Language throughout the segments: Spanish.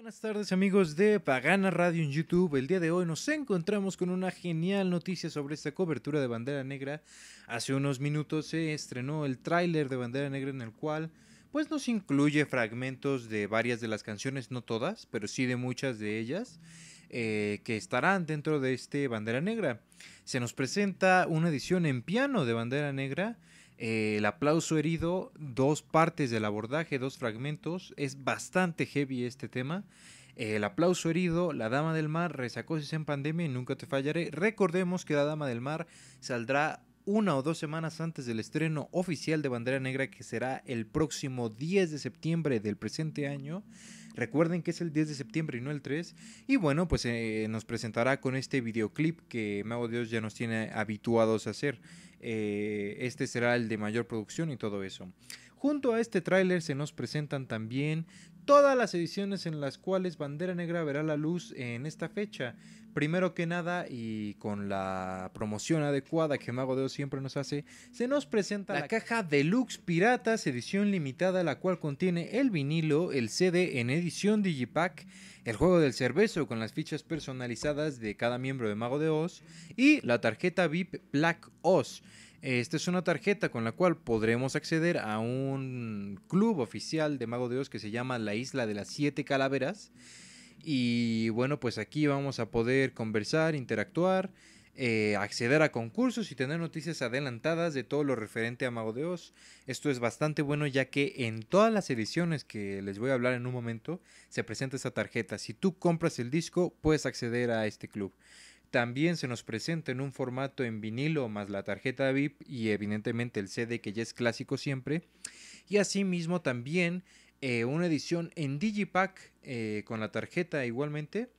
Buenas tardes amigos de Pagana Radio en YouTube. El día de hoy nos encontramos con una genial noticia sobre esta cobertura de Bandera Negra. Hace unos minutos se estrenó el tráiler de Bandera Negra en el cual pues nos incluye fragmentos de varias de las canciones, no todas, pero sí de muchas de ellas. Eh, que estarán dentro de este Bandera Negra. Se nos presenta una edición en piano de Bandera Negra, eh, el aplauso herido, dos partes del abordaje, dos fragmentos. Es bastante heavy este tema. el aplauso herido, La Dama del Mar, Resacosis en pandemia y Nunca te fallaré. Recordemos que La Dama del Mar saldrá una o dos semanas antes del estreno oficial de Bandera Negra que será el próximo 10 de septiembre del presente año. Recuerden que es el 10 de septiembre y no el 3. Y bueno, pues eh, nos presentará con este videoclip que Mago Dios ya nos tiene habituados a hacer. Eh, este será el de mayor producción y todo eso. Junto a este tráiler se nos presentan también todas las ediciones en las cuales Bandera Negra verá la luz en esta fecha. Primero que nada, y con la promoción adecuada que Mago de Oz siempre nos hace, se nos presenta la, la caja Deluxe Piratas, edición limitada, la cual contiene el vinilo, el CD en edición Digipack, el juego del cervezo con las fichas personalizadas de cada miembro de Mago de Oz y la tarjeta VIP Black Oz esta es una tarjeta con la cual podremos acceder a un club oficial de Mago de Oz que se llama la Isla de las Siete Calaveras. Y bueno, pues aquí vamos a poder conversar, interactuar, eh, acceder a concursos y tener noticias adelantadas de todo lo referente a Mago de Oz. Esto es bastante bueno ya que en todas las ediciones que les voy a hablar en un momento se presenta esta tarjeta. Si tú compras el disco, puedes acceder a este club también se nos presenta en un formato en vinilo más la tarjeta VIP y evidentemente el CD que ya es clásico siempre. Y asimismo también eh, una edición en Digipack eh, con la tarjeta igualmente.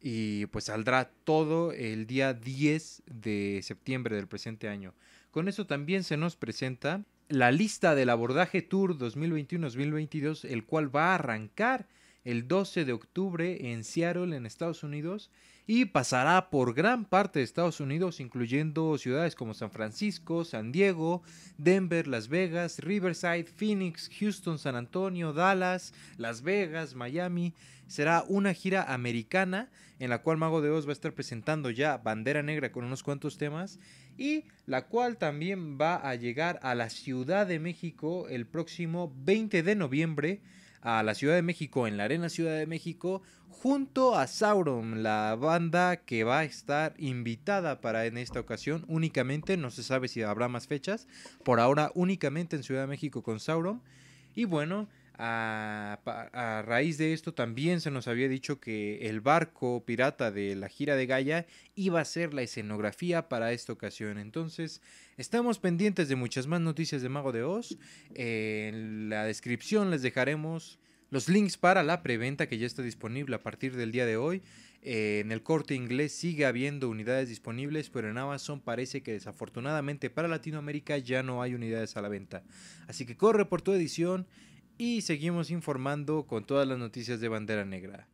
Y pues saldrá todo el día 10 de septiembre del presente año. Con eso también se nos presenta la lista del abordaje Tour 2021-2022, el cual va a arrancar el 12 de octubre en Seattle, en Estados Unidos, y pasará por gran parte de Estados Unidos, incluyendo ciudades como San Francisco, San Diego, Denver, Las Vegas, Riverside, Phoenix, Houston, San Antonio, Dallas, Las Vegas, Miami. Será una gira americana en la cual Mago de Oz va a estar presentando ya Bandera Negra con unos cuantos temas y la cual también va a llegar a la Ciudad de México el próximo 20 de noviembre a la Ciudad de México, en la Arena Ciudad de México, junto a Sauron, la banda que va a estar invitada para en esta ocasión únicamente, no se sabe si habrá más fechas, por ahora únicamente en Ciudad de México con Sauron. Y bueno, a, raíz de esto también se nos había dicho que el barco pirata de la gira de Gaia iba a ser la escenografía para esta ocasión. Entonces, estamos pendientes de muchas más noticias de Mago de Oz. en la descripción les dejaremos los links para la preventa que ya está disponible a partir del día de hoy. Eh, en el corte inglés sigue habiendo unidades disponibles, pero en Amazon parece que desafortunadamente para Latinoamérica ya no hay unidades a la venta. Así que corre por tu edición y seguimos informando con todas las noticias de Bandera Negra.